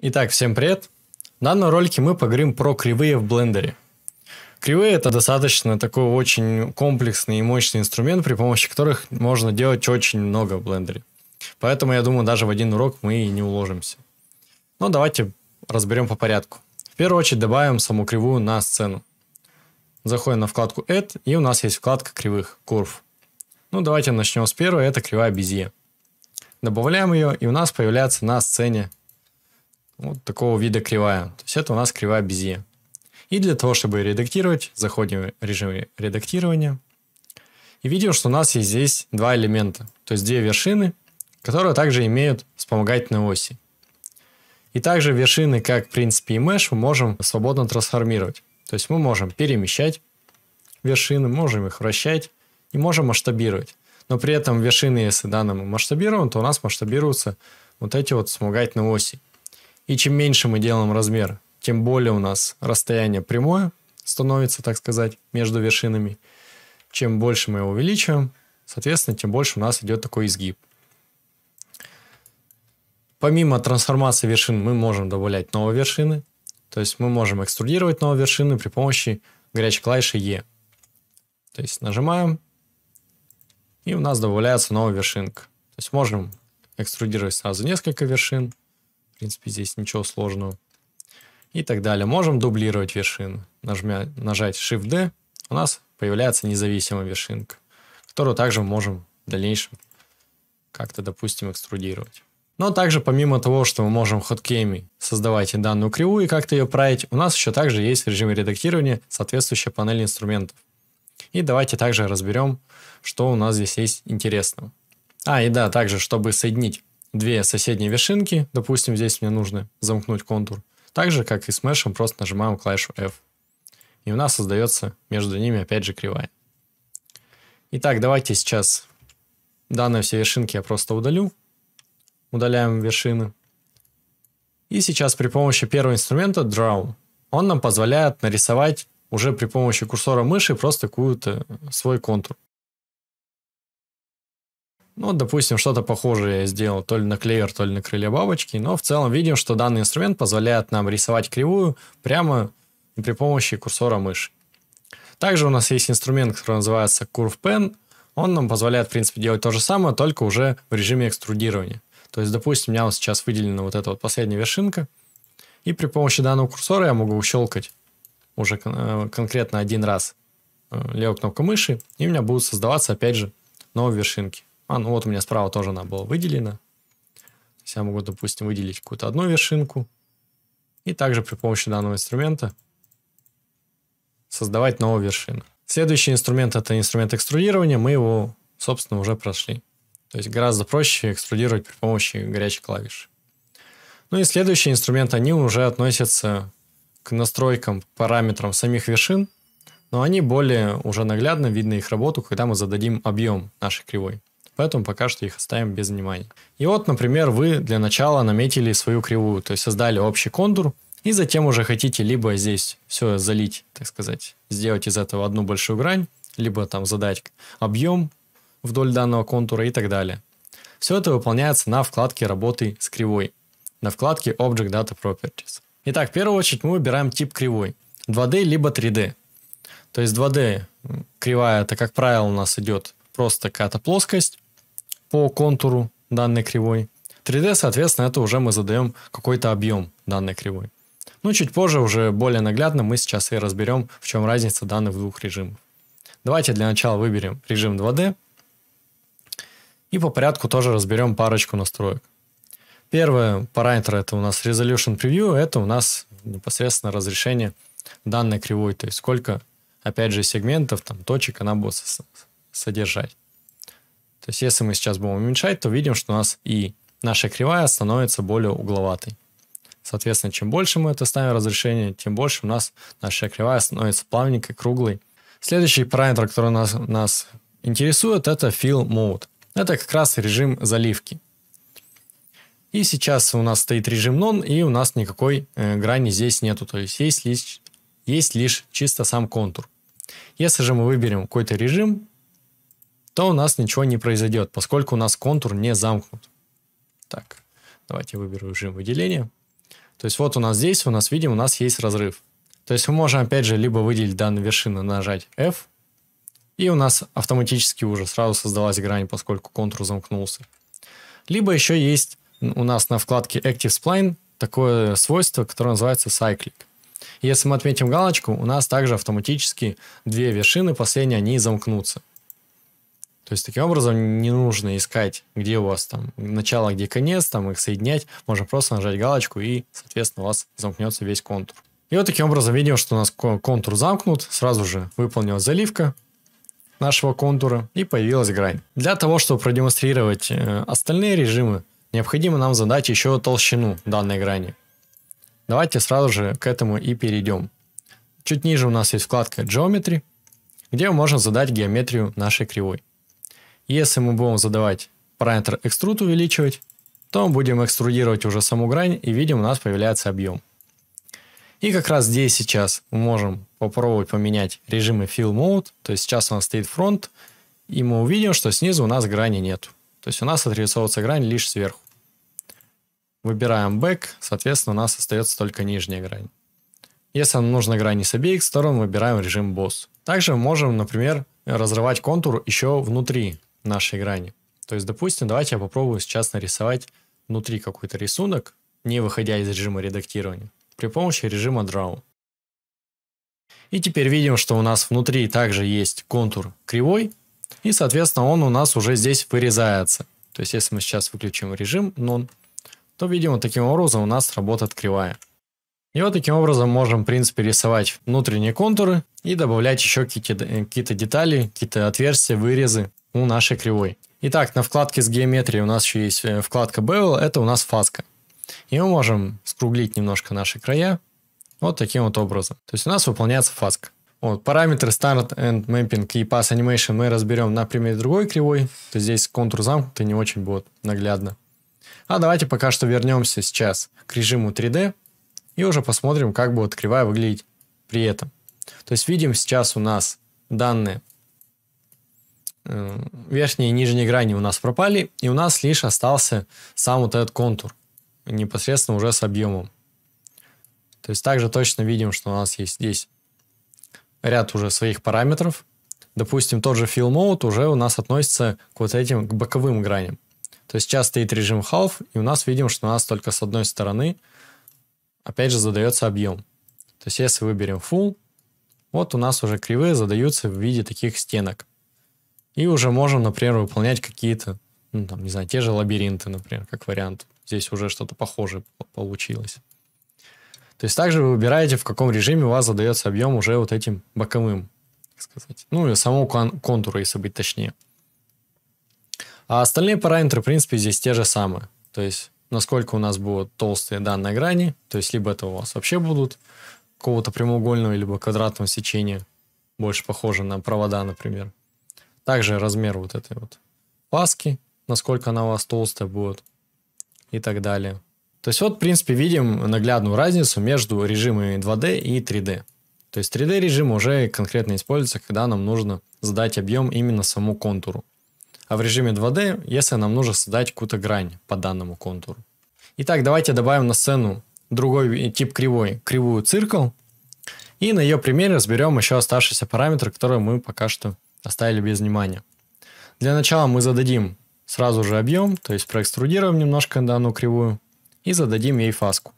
Итак, всем привет! В данном ролике мы поговорим про кривые в блендере. Кривые это достаточно такой очень комплексный и мощный инструмент, при помощи которых можно делать очень много в блендере. Поэтому я думаю, даже в один урок мы и не уложимся. Но давайте разберем по порядку. В первую очередь добавим саму кривую на сцену. Заходим на вкладку Add, и у нас есть вкладка кривых, курв. Ну, давайте начнем с первой, это кривая Безье. Добавляем ее, и у нас появляется на сцене вот такого вида кривая. То есть это у нас кривая Безье. И для того, чтобы редактировать, заходим в режим редактирования. И видим, что у нас есть здесь два элемента, то есть две вершины, которые также имеют вспомогательные оси. И также вершины, как в принципе и mesh, мы можем свободно трансформировать. То есть мы можем перемещать вершины, можем их вращать и можем масштабировать. Но при этом вершины, если данным масштабируем, то у нас масштабируются вот эти вот вспомогательные оси. И чем меньше мы делаем размер, тем более у нас расстояние прямое становится, так сказать, между вершинами. Чем больше мы его увеличиваем, соответственно, тем больше у нас идет такой изгиб. Помимо трансформации вершин мы можем добавлять новые вершины, то есть мы можем экструдировать новые вершины при помощи горячей клавиши E. То есть нажимаем, и у нас добавляется новая вершинка. То есть можем экструдировать сразу несколько вершин – в принципе, здесь ничего сложного. И так далее. Можем дублировать вершины. Нажмя, нажать Shift-D, у нас появляется независимая вершинка, которую также можем в дальнейшем как-то, допустим, экструдировать. Но также, помимо того, что мы можем хоткейми создавать данную кривую и как-то ее править, у нас еще также есть в режиме редактирования соответствующая панель инструментов. И давайте также разберем, что у нас здесь есть интересного. А, и да, также, чтобы соединить две соседние вершинки. Допустим, здесь мне нужно замкнуть контур. Так же, как и с мешем, просто нажимаем клавишу F. И у нас создается между ними опять же кривая. Итак, давайте сейчас данные все вершинки я просто удалю. Удаляем вершины. И сейчас при помощи первого инструмента Draw, он нам позволяет нарисовать уже при помощи курсора мыши просто какую-то свой контур. Ну, допустим, что-то похожее я сделал то ли на клеер, то ли на крылья бабочки, но в целом видим, что данный инструмент позволяет нам рисовать кривую прямо при помощи курсора мыши. Также у нас есть инструмент, который называется Curve Pen. Он нам позволяет, в принципе, делать то же самое, только уже в режиме экструдирования. То есть, допустим, у меня вот сейчас выделена вот эта вот последняя вершинка, и при помощи данного курсора я могу щелкать уже кон э, конкретно один раз э, левой кнопкой мыши, и у меня будут создаваться, опять же, новые вершинки. А, ну вот у меня справа тоже она была выделена. То есть я могу, допустим, выделить какую-то одну вершинку. И также при помощи данного инструмента создавать новую вершину. Следующий инструмент – это инструмент экструдирования. Мы его, собственно, уже прошли. То есть гораздо проще экструдировать при помощи горячей клавиши. Ну и следующий инструмент, они уже относятся к настройкам, параметрам самих вершин, но они более уже наглядно видны их работу, когда мы зададим объем нашей кривой. Поэтому пока что их оставим без внимания. И вот, например, вы для начала наметили свою кривую, то есть создали общий контур, и затем уже хотите либо здесь все залить, так сказать, сделать из этого одну большую грань, либо там задать объем вдоль данного контура и так далее. Все это выполняется на вкладке работы с кривой, на вкладке Object Data Properties. Итак, в первую очередь мы выбираем тип кривой, 2D либо 3D. То есть 2D кривая, это как правило у нас идет просто какая-то плоскость, по контуру данной кривой. 3D, соответственно, это уже мы задаем какой-то объем данной кривой. Ну, чуть позже, уже более наглядно, мы сейчас и разберем, в чем разница данных двух режимов. Давайте для начала выберем режим 2D и по порядку тоже разберем парочку настроек. Первый параметр это у нас Resolution Preview, это у нас непосредственно разрешение данной кривой, то есть сколько, опять же, сегментов, там, точек она будет содержать. То есть если мы сейчас будем уменьшать, то видим, что у нас и наша кривая становится более угловатой. Соответственно, чем больше мы это ставим разрешение, тем больше у нас наша кривая становится плавненькой, круглой. Следующий параметр, который нас, нас интересует, это Fill Mode. Это как раз режим заливки. И сейчас у нас стоит режим None, и у нас никакой э, грани здесь нету. То есть есть лишь, есть лишь чисто сам контур. Если же мы выберем какой-то режим, то у нас ничего не произойдет, поскольку у нас контур не замкнут. Так, давайте выберу режим выделения. То есть вот у нас здесь, у нас видим, у нас есть разрыв. То есть мы можем опять же либо выделить данную вершину, нажать F, и у нас автоматически уже сразу создалась грань, поскольку контур замкнулся. Либо еще есть у нас на вкладке Active Spline такое свойство, которое называется Cyclic. Если мы отметим галочку, у нас также автоматически две вершины последние, они замкнутся. То есть таким образом не нужно искать, где у вас там начало, где конец, там их соединять. Можно просто нажать галочку и, соответственно, у вас замкнется весь контур. И вот таким образом видим, что у нас контур замкнут. Сразу же выполнилась заливка нашего контура и появилась грань. Для того, чтобы продемонстрировать э, остальные режимы, необходимо нам задать еще толщину данной грани. Давайте сразу же к этому и перейдем. Чуть ниже у нас есть вкладка Geometry, где можно задать геометрию нашей кривой. Если мы будем задавать параметр экструд увеличивать, то мы будем экструдировать уже саму грань и видим у нас появляется объем. И как раз здесь сейчас мы можем попробовать поменять режимы Fill Mode. То есть сейчас у нас стоит фронт, и мы увидим, что снизу у нас грани нет. То есть у нас отрисовывается грань лишь сверху. Выбираем Back, соответственно, у нас остается только нижняя грань. Если нам нужна грани с обеих сторон, выбираем режим Boss. Также мы можем, например, разрывать контур еще внутри нашей грани. То есть, допустим, давайте я попробую сейчас нарисовать внутри какой-то рисунок, не выходя из режима редактирования, при помощи режима Draw. И теперь видим, что у нас внутри также есть контур кривой, и, соответственно, он у нас уже здесь вырезается. То есть, если мы сейчас выключим режим None, то, видимо, таким образом у нас работает кривая. И вот таким образом можем, в принципе, рисовать внутренние контуры и добавлять еще какие-то э, какие детали, какие-то отверстия, вырезы у нашей кривой. Итак, на вкладке с геометрией у нас еще есть э, вкладка Bevel, это у нас фаска. И мы можем скруглить немножко наши края вот таким вот образом. То есть у нас выполняется фаска. Вот, параметры Start and Mapping и Pass Animation мы разберем на примере другой кривой. То здесь контур замкнутый не очень будет наглядно. А давайте пока что вернемся сейчас к режиму 3D и уже посмотрим, как будет кривая выглядеть при этом. То есть видим сейчас у нас данные Э, верхние и нижние грани у нас пропали, и у нас лишь остался сам вот этот контур, непосредственно уже с объемом. То есть также точно видим, что у нас есть здесь ряд уже своих параметров. Допустим, тот же Fill Mode уже у нас относится к вот этим к боковым граням. То есть сейчас стоит режим Half, и у нас видим, что у нас только с одной стороны опять же задается объем. То есть если выберем Full, вот у нас уже кривые задаются в виде таких стенок. И уже можем, например, выполнять какие-то, ну, там, не знаю, те же лабиринты, например, как вариант. Здесь уже что-то похожее получилось. То есть также вы выбираете, в каком режиме у вас задается объем уже вот этим боковым, так сказать. Ну и самого кон- контуру, если быть точнее. А остальные параметры, в принципе, здесь те же самые. То есть насколько у нас будут толстые данные грани, то есть либо это у вас вообще будут какого-то прямоугольного, либо квадратного сечения, больше похоже на провода, например. Также размер вот этой вот паски, насколько она у вас толстая будет и так далее. То есть вот, в принципе, видим наглядную разницу между режимами 2D и 3D. То есть 3D режим уже конкретно используется, когда нам нужно задать объем именно саму контуру. А в режиме 2D, если нам нужно создать какую-то грань по данному контуру. Итак, давайте добавим на сцену другой тип кривой, кривую циркл. И на ее примере разберем еще оставшиеся параметры, которые мы пока что оставили без внимания. Для начала мы зададим сразу же объем, то есть проэкструдируем немножко данную кривую и зададим ей фаску.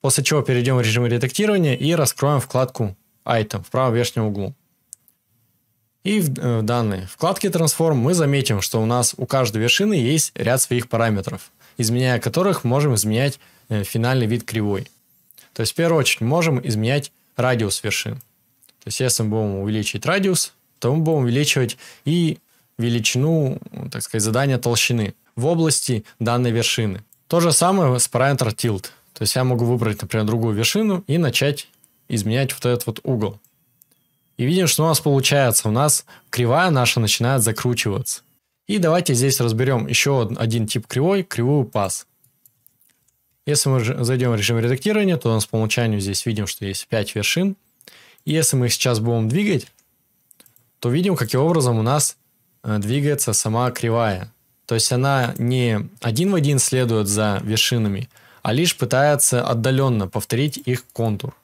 После чего перейдем в режим редактирования и раскроем вкладку Item в правом верхнем углу. И в, э, в данной вкладке Transform мы заметим, что у нас у каждой вершины есть ряд своих параметров, изменяя которых можем изменять э, финальный вид кривой. То есть в первую очередь можем изменять радиус вершин. То есть если мы будем увеличивать радиус, то мы будем увеличивать и величину, так сказать, задания толщины в области данной вершины. То же самое с параметром tilt. То есть я могу выбрать, например, другую вершину и начать изменять вот этот вот угол. И видим, что у нас получается. У нас кривая наша начинает закручиваться. И давайте здесь разберем еще один тип кривой, кривую паз. Если мы зайдем в режим редактирования, то у нас по умолчанию здесь видим, что есть 5 вершин. И если мы сейчас будем двигать, то видим, каким образом у нас э, двигается сама кривая. То есть она не один в один следует за вершинами, а лишь пытается отдаленно повторить их контур.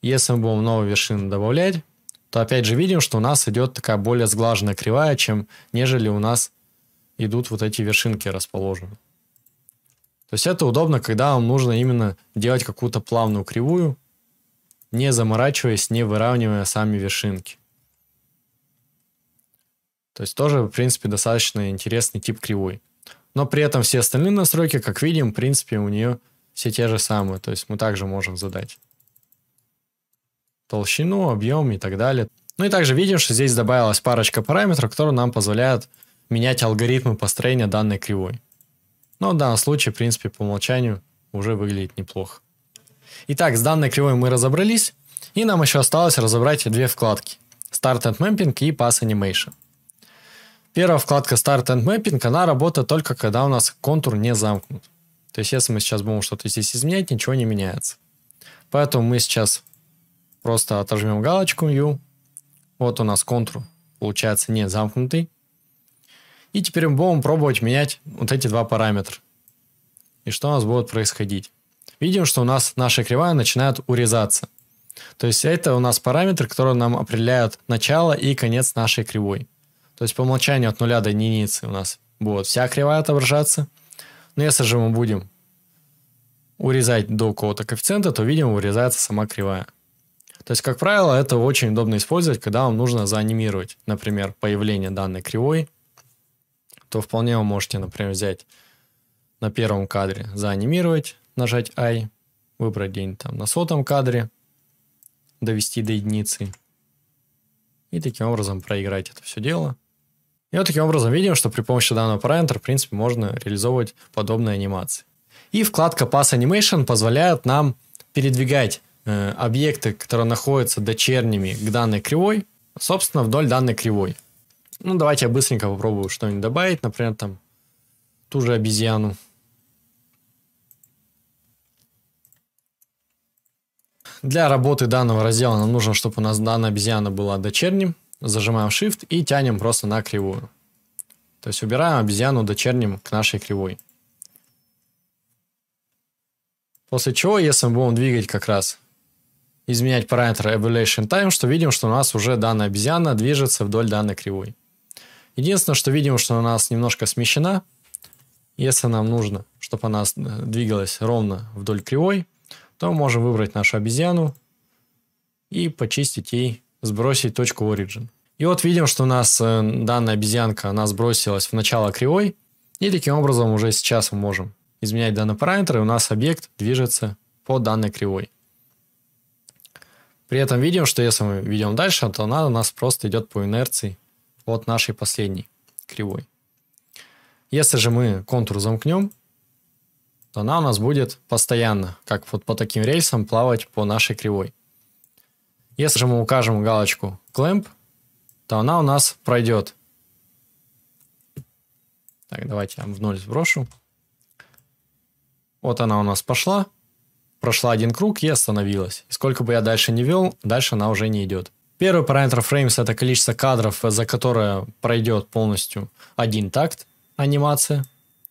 Если мы будем новую вершину добавлять, то опять же видим, что у нас идет такая более сглаженная кривая, чем нежели у нас идут вот эти вершинки расположены. То есть это удобно, когда вам нужно именно делать какую-то плавную кривую, не заморачиваясь, не выравнивая сами вершинки. То есть тоже, в принципе, достаточно интересный тип кривой. Но при этом все остальные настройки, как видим, в принципе, у нее все те же самые. То есть мы также можем задать толщину, объем и так далее. Ну и также видим, что здесь добавилась парочка параметров, которые нам позволяют менять алгоритмы построения данной кривой. Но в данном случае, в принципе, по умолчанию уже выглядит неплохо. Итак, с данной кривой мы разобрались, и нам еще осталось разобрать две вкладки. Start and Mapping и Pass Animation. Первая вкладка Start and Mapping, она работает только когда у нас контур не замкнут. То есть, если мы сейчас будем что-то здесь изменять, ничего не меняется. Поэтому мы сейчас просто отожмем галочку U. Вот у нас контур получается не замкнутый. И теперь мы будем пробовать менять вот эти два параметра. И что у нас будет происходить видим, что у нас наша кривая начинает урезаться. То есть это у нас параметр, который нам определяет начало и конец нашей кривой. То есть по умолчанию от нуля до единицы у нас будет вся кривая отображаться. Но если же мы будем урезать до какого-то коэффициента, то, видим, урезается сама кривая. То есть, как правило, это очень удобно использовать, когда вам нужно заанимировать, например, появление данной кривой, то вполне вы можете, например, взять на первом кадре, заанимировать, нажать I, выбрать день там на сотом кадре, довести до единицы. И таким образом проиграть это все дело. И вот таким образом видим, что при помощи данного параметра, в принципе, можно реализовывать подобные анимации. И вкладка Pass Animation позволяет нам передвигать э, объекты, которые находятся дочерними к данной кривой, собственно, вдоль данной кривой. Ну, давайте я быстренько попробую что-нибудь добавить, например, там ту же обезьяну. Для работы данного раздела нам нужно, чтобы у нас данная обезьяна была дочерним. Зажимаем Shift и тянем просто на кривую. То есть убираем обезьяну дочерним к нашей кривой. После чего, если мы будем двигать как раз, изменять параметр Evaluation Time, что видим, что у нас уже данная обезьяна движется вдоль данной кривой. Единственное, что видим, что у нас немножко смещена. Если нам нужно, чтобы она э, двигалась ровно вдоль кривой, то можем выбрать нашу обезьяну и почистить ей, сбросить точку origin. И вот видим, что у нас э, данная обезьянка, она сбросилась в начало кривой, и таким образом уже сейчас мы можем изменять данный параметр, и у нас объект движется по данной кривой. При этом видим, что если мы ведем дальше, то она у нас просто идет по инерции от нашей последней кривой. Если же мы контур замкнем, то она у нас будет постоянно, как вот по таким рельсам, плавать по нашей кривой. Если же мы укажем галочку clamp, то она у нас пройдет. Так, давайте я в ноль сброшу. Вот она у нас пошла, прошла один круг и остановилась. И сколько бы я дальше не вел, дальше она уже не идет. Первый параметр frames это количество кадров, за которое пройдет полностью один такт анимация.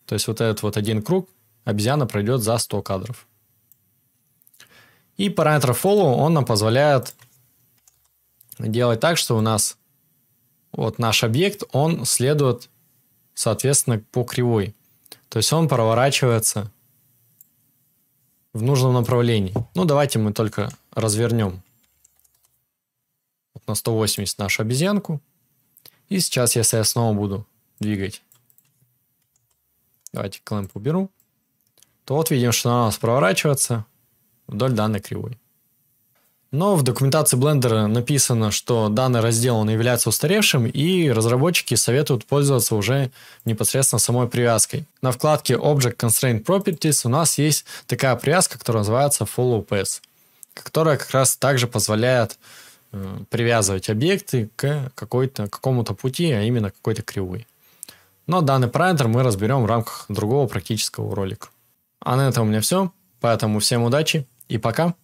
То есть вот этот вот один круг обезьяна пройдет за 100 кадров. И параметр follow, он нам позволяет делать так, что у нас вот наш объект, он следует, соответственно, по кривой. То есть он проворачивается в нужном направлении. Ну, давайте мы только развернем вот на 180 нашу обезьянку. И сейчас, если я снова буду двигать, давайте клэмп уберу, то вот видим, что она у нас проворачивается вдоль данной кривой. Но в документации Blender написано, что данный раздел он является устаревшим, и разработчики советуют пользоваться уже непосредственно самой привязкой. На вкладке Object Constraint Properties у нас есть такая привязка, которая называется Follow Path, которая как раз также позволяет э, привязывать объекты к какой-то, какому-то пути, а именно какой-то кривой. Но данный параметр мы разберем в рамках другого практического ролика. А на этом у меня все. Поэтому всем удачи и пока.